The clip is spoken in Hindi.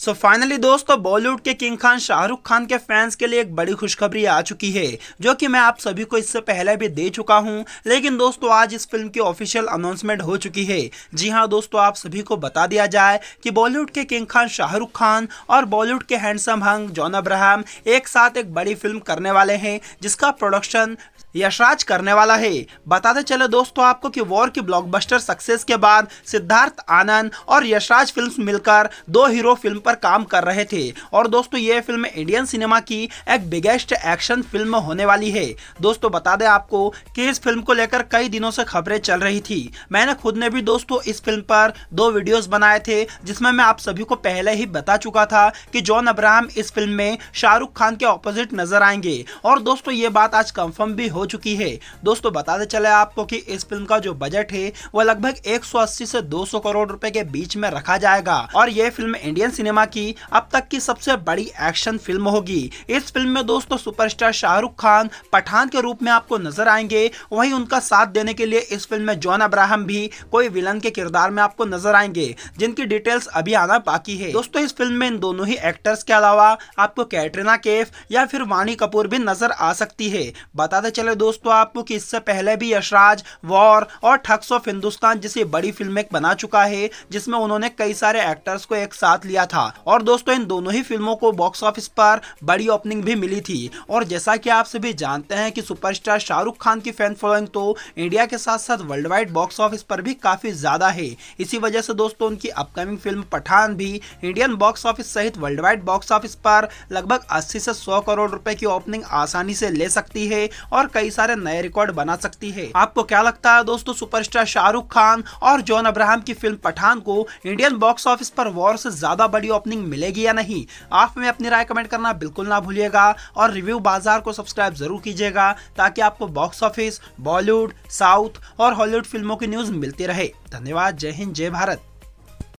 सो so फाइनली दोस्तों बॉलीवुड के किंग खान शाहरुख खान के फैंस के लिए एक बड़ी खुशखबरी आ चुकी है जो कि मैं आप सभी को इससे पहले भी दे चुका हूं लेकिन दोस्तों आज इस फिल्म की ऑफिशियल अनाउंसमेंट हो चुकी है जी हां दोस्तों आप सभी को बता दिया जाए कि बॉलीवुड के किंग खान शाहरुख खान और बॉलीवुड के हैंडसम हंग जॉन अब्राहम एक साथ एक बड़ी फिल्म करने वाले हैं जिसका प्रोडक्शन यशराज करने वाला है बताते चले दोस्तों आपको कि वॉर की ब्लॉकबस्टर सक्सेस के बाद सिद्धार्थ आनंद और यशराज फिल्म्स मिलकर दो हीरो फिल्म पर काम कर रहे थे और दोस्तों ये फिल्म इंडियन सिनेमा की एक बिगेस्ट एक्शन फिल्म होने वाली है दोस्तों बता दें आपको कि इस फिल्म को लेकर कई दिनों से खबरें चल रही थी मैंने खुद ने भी दोस्तों इस फिल्म पर दो वीडियोज बनाए थे जिसमें मैं आप सभी को पहले ही बता चुका था कि जॉन अब्राहम इस फिल्म में शाहरुख खान के ऑपोजिट नजर आएंगे और दोस्तों ये बात आज कंफर्म भी हो हो चुकी है दोस्तों बताते चले आपको कि इस फिल्म का जो बजट है वह लगभग 180 से 200 करोड़ रुपए के बीच में रखा जाएगा और यह फिल्म इंडियन सिनेमा की अब तक की सबसे बड़ी एक्शन फिल्म होगी इस फिल्म में दोस्तों सुपरस्टार शाहरुख खान पठान के रूप में आपको नजर आएंगे वही उनका साथ देने के लिए इस फिल्म में जॉन अब्राहम भी कोई विलन के किरदार में आपको नजर आएंगे जिनकी डिटेल्स अभी आना बाकी है दोस्तों इस फिल्म में इन दोनों ही एक्टर्स के अलावा आपको कैटरीना केफ या फिर वाणी कपूर भी नजर आ सकती है बताते चले चले दोस्तों आपको कि इससे पहले भी यशराज वॉर और ठग्स ऑफ हिंदुस्तान जैसी बड़ी फिल्म एक बना चुका है जिसमें उन्होंने कई सारे एक्टर्स को एक साथ लिया था और दोस्तों इन दोनों ही फिल्मों को बॉक्स ऑफिस पर बड़ी ओपनिंग भी मिली थी और जैसा कि आप सभी जानते हैं कि सुपरस्टार शाहरुख खान की फैन फॉलोइंग तो इंडिया के साथ साथ वर्ल्ड वाइड बॉक्स ऑफिस पर भी काफी ज्यादा है इसी वजह से दोस्तों उनकी अपकमिंग फिल्म पठान भी इंडियन बॉक्स ऑफिस सहित वर्ल्ड वाइड बॉक्स ऑफिस पर लगभग अस्सी से सौ करोड़ रुपए की ओपनिंग आसानी से ले सकती है और कई सारे नए रिकॉर्ड बना सकती है आपको क्या लगता है दोस्तों सुपरस्टार शाहरुख खान और जॉन अब्राहम की फिल्म पठान को इंडियन बॉक्स ऑफिस पर वॉर से ज्यादा बड़ी ओपनिंग मिलेगी या नहीं आप में अपनी राय कमेंट करना बिल्कुल ना भूलिएगा और रिव्यू बाजार को सब्सक्राइब जरूर कीजिएगा ताकि आपको बॉक्स ऑफिस बॉलीवुड साउथ और हॉलीवुड फिल्मों की न्यूज मिलती रहे धन्यवाद जय हिंद जय भारत